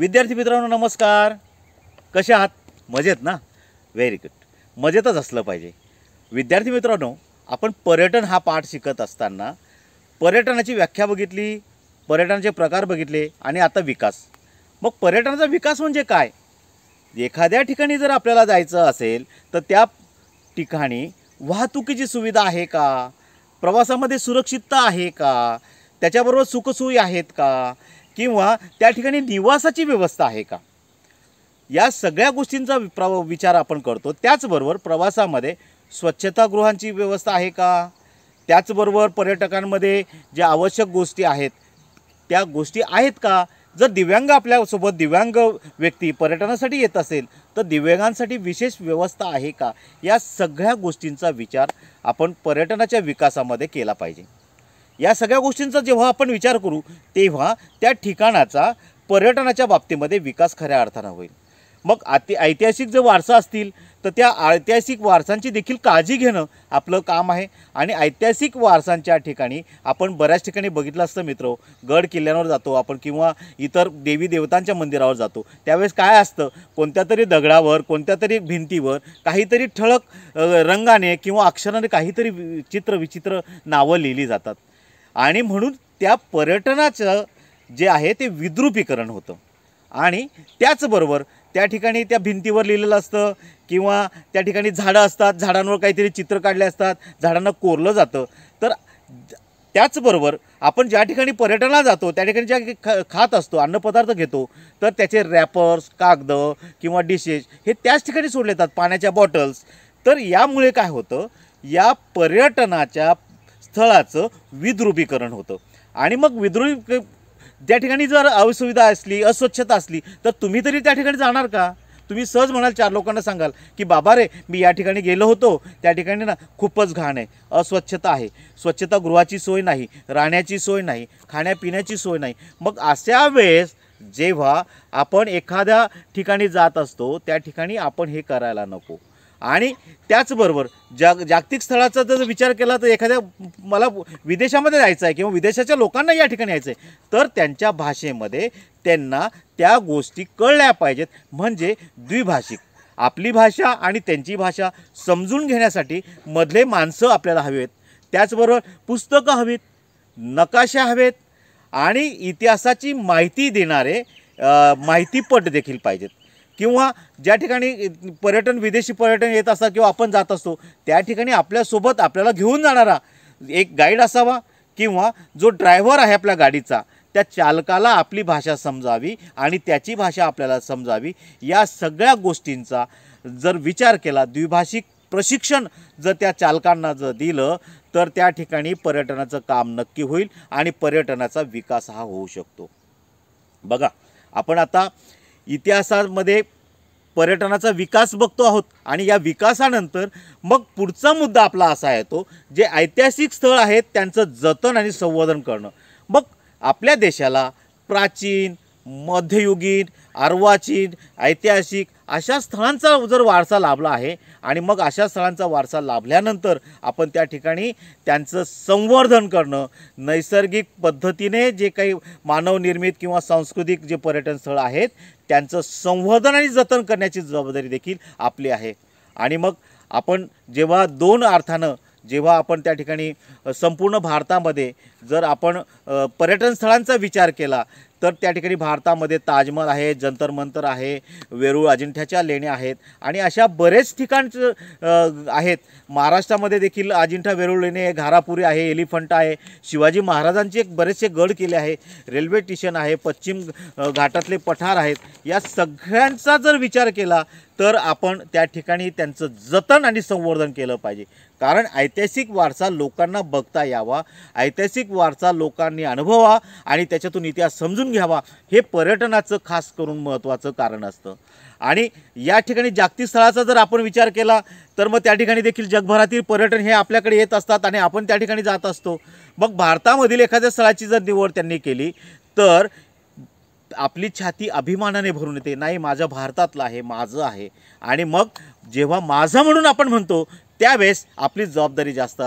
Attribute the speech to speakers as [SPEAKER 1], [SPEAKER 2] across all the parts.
[SPEAKER 1] विद्यार्थी मित्रांनो नमस्कार कसे आहात मजेत ना व्हेरी गुड मजेतच असलं पाहिजे विद्यार्थी मित्रांनो आपण पर्यटन हा पाठ शिकत असताना पर्यटनाची व्याख्या बघितली पर्यटनाचे प्रकार बघितले आणि आता विकास मग पर्यटनाचा विकास म्हणजे काय एखाद्या ठिकाणी जर आपल्याला जायचं असेल तर त्या ठिकाणी वाहतुकीची सुविधा आहे का प्रवासामध्ये सुरक्षितता आहे का त्याच्याबरोबर सुखसुई आहेत का किंवा त्या ठिकाणी निवासाची व्यवस्था आहे का या सगळ्या गोष्टींचा प्रव विचार आपण करतो त्याचबरोबर प्रवासामध्ये स्वच्छतागृहांची व्यवस्था आहे का त्याचबरोबर पर्यटकांमध्ये ज्या आवश्यक गोष्टी आहेत त्या गोष्टी आहेत का जर दिव्यांग आपल्यासोबत दिव्यांग व्यक्ती पर्यटनासाठी येत असेल तर दिव्यांगांसाठी विशेष व्यवस्था आहे का या सगळ्या गोष्टींचा विचार आपण पर्यटनाच्या विकासामध्ये केला पाहिजे या सगळ्या गोष्टींचा जेव्हा आपण विचार करू तेव्हा त्या ठिकाणाचा पर्यटनाच्या बाबतीमध्ये विकास खऱ्या अर्थानं होईल मग आति ऐतिहासिक जर वारसा असतील तर त्या ऐतिहासिक वारसांची देखील काळजी घेणं आपलं काम आहे आणि ऐतिहासिक वारसांच्या ठिकाणी आपण बऱ्याच ठिकाणी बघितलं असतं मित्र गड किल्ल्यांवर जातो आपण किंवा इतर देवी देवतांच्या मंदिरावर जातो त्यावेळेस काय असतं कोणत्या तरी दगडावर कोणत्या तरी भिंतीवर काहीतरी ठळक रंगाने किंवा अक्षराने काहीतरी चित्र विचित्र नावं लिहिली जातात आणि म्हणून त्या पर्यटनाचं जे आहे ते विद्रुपीकरण होतं आणि त्याचबरोबर त्या ठिकाणी त्या भिंतीवर लिहिलेलं असतं किंवा त्या ठिकाणी झाडं असतात झाडांवर काहीतरी चित्र काढले असतात झाडांना कोरलं जातं तर त्याचबरोबर आपण ज्या ठिकाणी पर्यटनाला जातो त्या ठिकाणी ज्या खात असतो अन्नपदार्थ घेतो तर त्याचे रॅपर्स कागद किंवा डिशेस हे त्याच ठिकाणी सोडले जातात पाण्याच्या बॉटल्स तर यामुळे काय होतं या पर्यटनाच्या स्थळाचं विद्रुपीकरण होतं आणि मग विद्रुपी त्या ठिकाणी जर असुविधा असली अस्वच्छता असली तर तुम्ही तरी त्या ठिकाणी जाणार का तुम्ही सहज म्हणाल चार लोकांना सांगाल की बाबा रे मी या ठिकाणी गेलो होतो त्या ठिकाणी ना खूपच घाण आहे अस्वच्छता आहे स्वच्छता गृहाची सोय नाही राहण्याची सोय नाही खाण्यापिण्याची सोय नाही मग अशा वेळेस जेव्हा आपण एखाद्या ठिकाणी जात असतो त्या ठिकाणी आपण हे करायला नको आणि त्याचबरोबर जाग जागतिक स्थळाचा जर विचार केला तर एखाद्या मला विदेशामध्ये जायचं आहे किंवा विदेशाच्या लोकांना या ठिकाणी यायचं आहे तर त्यांच्या भाषेमध्ये त्यांना त्या गोष्टी कळल्या पाहिजेत म्हणजे द्विभाषिक आपली भाषा आणि त्यांची भाषा समजून घेण्यासाठी मधले माणसं आपल्याला हवी आहेत त्याचबरोबर पुस्तकं हवीत नकाशा हवेत आणि इतिहासाची माहिती देणारे माहितीपट देखील पाहिजेत किंवा ज्या ठिकाणी पर्यटन विदेशी पर्यटन येत असतात किंवा आपण जात असतो त्या ठिकाणी आपल्यासोबत आपल्याला घेऊन जाणारा एक गाईड असावा किंवा जो ड्रायव्हर आहे आपल्या गाडीचा त्या चालकाला आपली भाषा समजावी आणि त्याची भाषा आपल्याला समजावी या सगळ्या गोष्टींचा जर विचार केला द्विभाषिक प्रशिक्षण जर त्या चालकांना जर दिलं तर त्या ठिकाणी पर्यटनाचं काम नक्की होईल आणि पर्यटनाचा विकास हा होऊ शकतो बघा आपण आता इतिहासामध्ये पर्यटनाचा विकास बघतो आहोत आणि या विकासानंतर मग पुढचा मुद्दा आपला असा येतो जे ऐतिहासिक स्थळ आहेत त्यांचं जतन आणि संवर्धन करणं मग आपल्या देशाला प्राचीन मध्ययुगीन अर्वाचीन ऐतिहासिक अशा स्थळांचा जर वारसा लाभला आहे आणि मग अशा स्थळांचा वारसा लाभल्यानंतर आपण त्या ठिकाणी त्यांचं संवर्धन करणं नैसर्गिक पद्धतीने जे काही मानवनिर्मित किंवा सांस्कृतिक जे पर्यटन स्थळ आहेत त्यांचं संवर्धन आणि जतन करण्याची जबाबदारी देखील आपली आहे आणि मग आपण जेव्हा दोन अर्थानं जेव्हा आपण त्या ठिकाणी संपूर्ण भारतामध्ये जर आपण पर्यटन स्थळांचा विचार केला तर त्या ठिकाणी भारतामध्ये ताजमहल आहे जंतर मंतर आहे वेरूळ अजिंठ्याच्या लेण्या आहेत आणि अशा बरेच ठिकाणचं आहेत महाराष्ट्रामध्ये देखील अजिंठा वेरूळ लेणे आहे घारापुरी आहे एलिफंटा आहे शिवाजी महाराजांचे एक बरेचसे गड केले आहे रेल्वे स्टेशन आहे पश्चिम घाटातले पठार आहेत या सगळ्यांचा जर विचार केला तर आपण त्या ठिकाणी त्यांचं जतन आणि संवर्धन केलं पाहिजे कारण ऐतिहासिक वारसा लोकांना बघता यावा ऐतिहासिक वारसा लोकांनी अनुभवा आणि त्याच्यातून इतिहास समजून समजून घ्यावा हे पर्यटनाचं खास करून महत्त्वाचं कारण असतं आणि या ठिकाणी जागतिक स्थळाचा जर आपण विचार केला तर मग त्या ठिकाणी देखील जगभरातील पर्यटन हे आपल्याकडे येत असतात आणि आपण त्या ठिकाणी जात असतो मग भारतामधील एखाद्या स्थळाची जर निवड त्यांनी केली तर आपली छाती अभिमानाने भरून येते नाही माझं भारतातलं आहे माझं आहे आणि मग जेव्हा माझं म्हणून आपण म्हणतो त्यावेळेस आपलीच जबाबदारी जास्त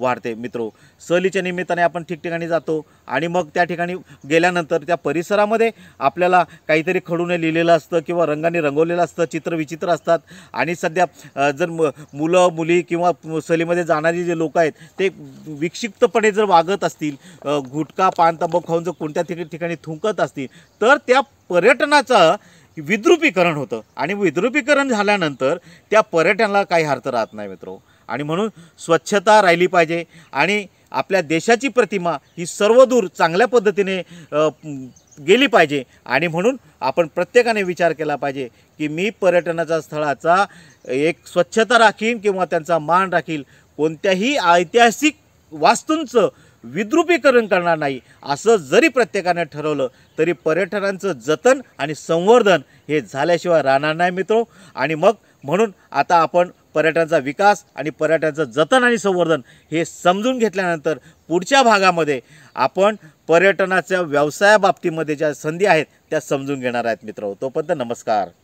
[SPEAKER 1] वाढते मित्रो सहलीच्या निमित्ताने आपण ठिकठिकाणी जातो आणि मग त्या ठिकाणी गेल्यानंतर त्या परिसरामध्ये आपल्याला काहीतरी खडूने लिहिलेलं असतं किंवा रंगाने रंगवलेलं असतं चित्र विचित्र असतात आणि सध्या जर म मुलं मुली किंवा सहलीमध्ये जाणारी जे लोक आहेत ते विक्षिप्तपणे जर वागत असतील गुटखा पान तंबाखू खाऊन जर कोणत्या ठिकाणी थुंकत असतील तर त्या पर्यटनाचं विद्रुपीकरण होतं आणि विद्रुपीकरण झाल्यानंतर त्या पर्यटनाला काही अर्थ राहत नाही मित्रो आणि म्हणून स्वच्छता राहिली पाहिजे आणि आपल्या देशाची प्रतिमा ही सर्वदूर चांगल्या पद्धतीने गेली पाहिजे आणि म्हणून आपण प्रत्येकाने विचार केला पाहिजे की मी पर्यटनाच्या स्थळाचा एक स्वच्छता राखीन किंवा त्यांचा मान राखील कोणत्याही ऐतिहासिक वास्तूंचं विद्रुपीकरण करणार नाही असं जरी प्रत्येकानं ठरवलं तरी पर्यटनांचं जतन आणि संवर्धन हे झाल्याशिवाय राहणार नाही मित्रो आणि मग म्हणून आता आपण पर्यटनाचा विकास आणि पर्यटनाचं जतन आणि संवर्धन हे समजून घेतल्यानंतर पुढच्या भागामध्ये आपण पर्यटनाच्या व्यवसायाबाबतीमध्ये ज्या संधी आहेत त्या समजून घेणार आहेत मित्र तोपर्यंत नमस्कार